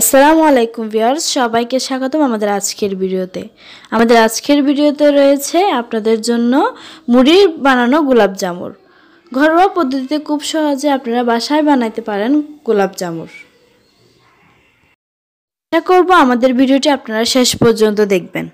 আসসালামু আলাইকুম ভিউয়ার্স সবাইকে স্বাগতম আমাদের আজকের ভিডিওতে আমাদের আজকের ভিডিওতে রয়েছে আপনাদের জন্য মুড়ির বানানো গোলাপ জামুর ঘরোয়া পদ্ধতিতে খুব সহজে আপনারা বাসায় বানাইতে পারেন গোলাপ জামুর আশা করবো আমাদের ভিডিওটি আপনারা শেষ পর্যন্ত দেখবেন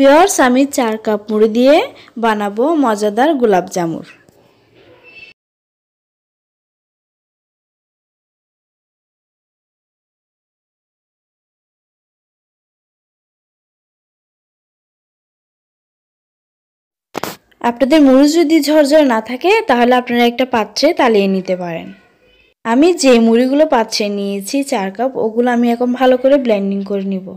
বিয়ার্স আমি চার কাপ মুড়ি দিয়ে বানাবো মজাদার গোলাপ জামুর আপনাদের মুড়ি যদি ঝরঝর না থাকে তাহলে আপনারা একটা পাত্রে তালিয়ে নিতে পারেন আমি যে মুড়িগুলো পাত্রে নিয়েছি চার কাপ ওগুলো আমি এখন ভালো করে ব্লেন্ডিং করে নিব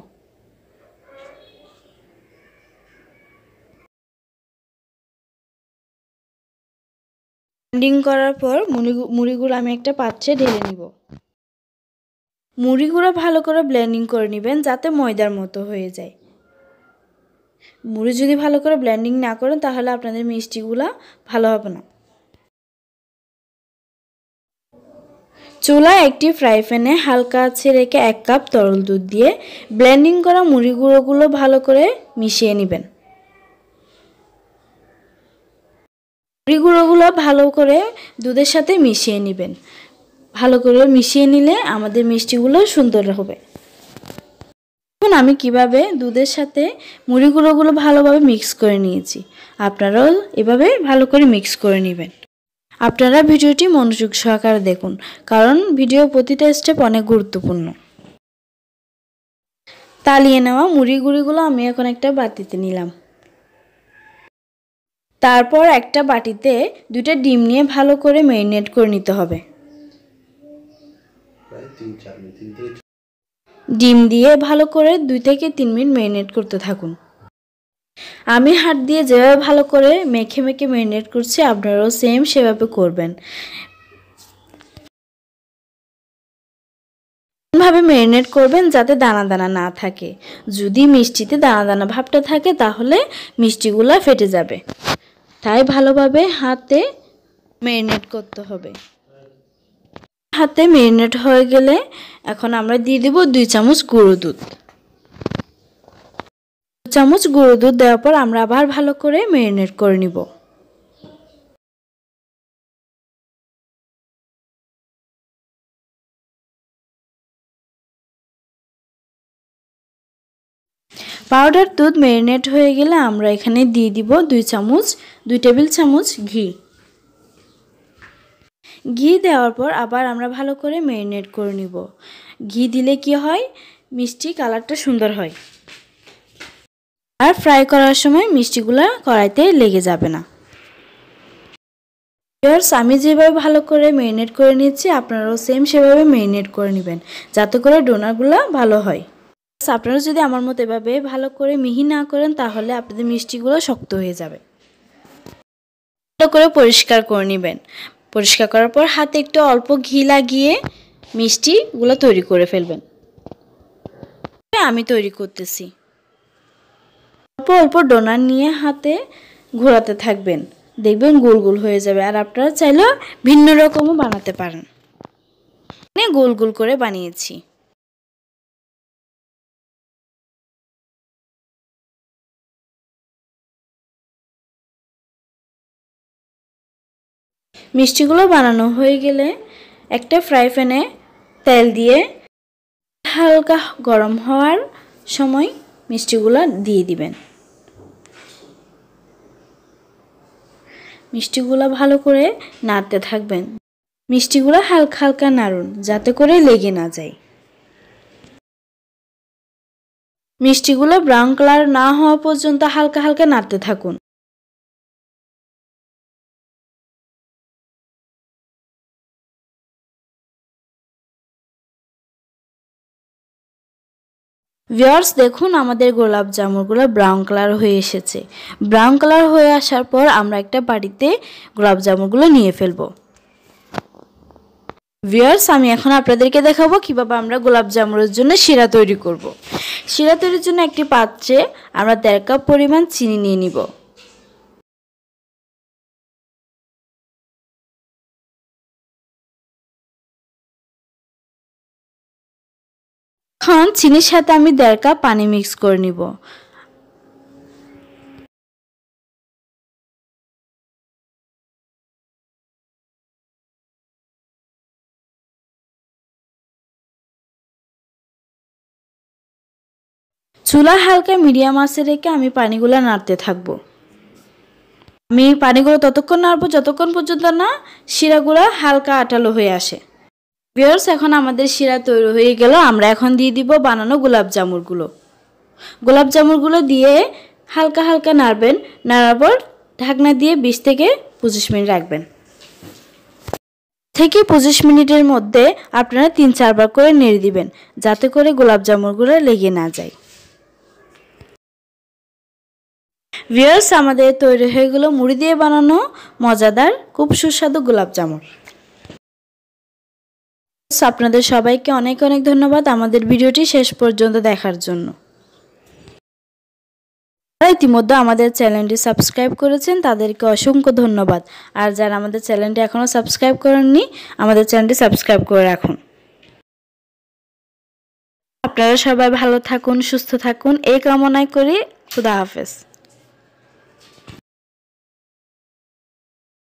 ব্লেন্ডিং করার পর মুড়িগুলো আমি একটা পাত্রে ঢেলে নিব মুড়িগুলো ভালো করে ব্লেন্ডিং করে নেবেন যাতে ময়দার মতো হয়ে যায় মুড়ি যদি ভালো করে ব্লেন্ডিং না করেন তাহলে আপনাদের মিষ্টিগুলো ভালো হবে না চুলা একটি ফ্রাই প্যানে হালকা আছে রেখে এক কাপ তরল দুধ দিয়ে ব্লেন্ডিং করা মুড়ি গুঁড়োগুলো ভালো করে মিশিয়ে নেবেন মুড়ি গুঁড়োগুলো ভালো করে দুধের সাথে মিশিয়ে নেবেন ভালো করে মিশিয়ে নিলে আমাদের মিষ্টিগুলো সুন্দর হবে এখন আমি কিভাবে দুধের সাথে মুড়ি গুঁড়োগুলো ভালোভাবে মিক্স করে নিয়েছি আপনারাও এভাবে ভালো করে মিক্স করে নেবেন আপনারা ভিডিওটি মনোযোগ সহকারে দেখুন কারণ ভিডিও প্রতিটা স্টেপ অনেক গুরুত্বপূর্ণ তালিয়ে নেওয়া মুড়ি গুঁড়িগুলো আমি এখন একটা বাতিতে নিলাম তারপর একটা বাটিতে দুইটা ডিম নিয়ে ভালো করে ম্যারিনেট করে নিতে হবে ডিম দিয়ে ভালো করে দুই থেকে তিন মিনিট ম্যারিনেট করতে থাকুন আমি হাত দিয়ে যেভাবে ভালো করে মেখে মেখে ম্যারিনেট করছি আপনারাও সেম সেভাবে করবেন ভাবে ম্যারিনেট করবেন যাতে দানা দানা না থাকে যদি মিষ্টিতে দানা দানা ভাবটা থাকে তাহলে মিষ্টিগুলো ফেটে যাবে তাই ভালোভাবে হাতে মেরিনেট করতে হবে হাতে মেরিনেট হয়ে গেলে এখন আমরা দিয়ে দেবো দুই চামচ গুঁড়ো দুধ চামচ গুঁড়ো দুধ দেওয়ার পর আমরা আবার ভালো করে মেরিনেট করে নিবো পাউডার দুধ ম্যারিনেট হয়ে গেলে আমরা এখানে দিয়ে দিব দুই চামচ দুই টেবিল চামচ ঘি ঘি দেওয়ার পর আবার আমরা ভালো করে ম্যারিনেট করে নিব ঘি দিলে কি হয় মিষ্টি কালারটা সুন্দর হয় আর ফ্রাই করার সময় মিষ্টিগুলো কড়াইতে লেগে যাবে না ইয়ার্স আমি যেভাবে ভালো করে ম্যারিনেট করে নিচ্ছি আপনারাও সেম সেভাবে ম্যারিনেট করে নেবেন যাতে করে ডোনারগুলো ভালো হয় আপনারা যদি আমার মতো এভাবে ভালো করে মিহি না করেন তাহলে আপনাদের মিষ্টিগুলো শক্ত হয়ে যাবে ভালো করে পরিষ্কার করে নেবেন পরিষ্কার করার পর হাতে একটু অল্প ঘি লাগিয়ে মিষ্টিগুলো তৈরি করে ফেলবেন আমি তৈরি করতেছি অল্প অল্প ডোনার নিয়ে হাতে ঘোরাতে থাকবেন দেখবেন গোল গোল হয়ে যাবে আর আপনারা চাইলেও ভিন্ন রকমও বানাতে পারেন গোল গোল করে বানিয়েছি মিষ্টিগুলো বানানো হয়ে গেলে একটা ফ্রাই প্যানে তেল দিয়ে হালকা গরম হওয়ার সময় মিষ্টিগুলো দিয়ে দিবেন মিষ্টিগুলো ভালো করে নাড়তে থাকবেন মিষ্টিগুলো হালকা হালকা নাড়ুন যাতে করে লেগে না যায় মিষ্টিগুলো ব্রাউন কালার না হওয়া পর্যন্ত হালকা হালকা নাড়তে থাকুন ভিওর্স দেখুন আমাদের গোলাপ জামুনগুলো ব্রাউন কালার হয়ে এসেছে ব্রাউন কালার হয়ে আসার পর আমরা একটা বাড়িতে গোলাপ জামুনগুলো নিয়ে ফেলবো ভিওর্স আমি এখন আপনাদেরকে দেখাবো কীভাবে আমরা গোলাপ জামুনের জন্য শিরা তৈরি করব। শিরা তৈরির জন্য একটি পাত্রে আমরা দেড় কাপ পরিমাণ চিনি নিয়ে নিব এখন চিনির সাথে আমি দেড় কাপ পানি মিক্স করে নিব চুলা হালকা মিডিয়াম আসে রেখে আমি পানিগুলো নাড়তে থাকব আমি পানিগুলো ততক্ষণ নাড়বো যতক্ষণ পর্যন্ত না শিরাগুলো হালকা আটালো হয়ে আসে বিয়ার্স এখন আমাদের শিরা তৈরি হয়ে গেল আমরা এখন দিয়ে দিব বানানো গোলাপ জামুরগুলো গোলাপ জামুরগুলো দিয়ে হালকা হালকা নাড়বেন নাড়ার পর ঢাকনা দিয়ে বিশ থেকে পঁচিশ মিনিট রাখবেন থেকে পঁচিশ মিনিটের মধ্যে আপনারা তিন চারবার করে নেড়ে দিবেন যাতে করে গোলাপ জামুরগুলো লেগে না যায় ভিয়ার্স আমাদের তৈরি হয়ে গেলো মুড়ি দিয়ে বানানো মজাদার খুব সুস্বাদু গোলাপ জামুর আপনাদের সবাইকে অনেক অনেক ধন্যবাদ আমাদের ভিডিওটি শেষ পর্যন্ত দেখার জন্য যারা ইতিমধ্যে আমাদের চ্যানেলটি সাবস্ক্রাইব করেছেন তাদেরকে অসংখ্য ধন্যবাদ আর যারা আমাদের চ্যানেলটি এখনও সাবস্ক্রাইব করেননি আমাদের চ্যানেলটি সাবস্ক্রাইব করে রাখুন আপনারা সবাই ভালো থাকুন সুস্থ থাকুন এই কামনায় করি খুদা হাফেজ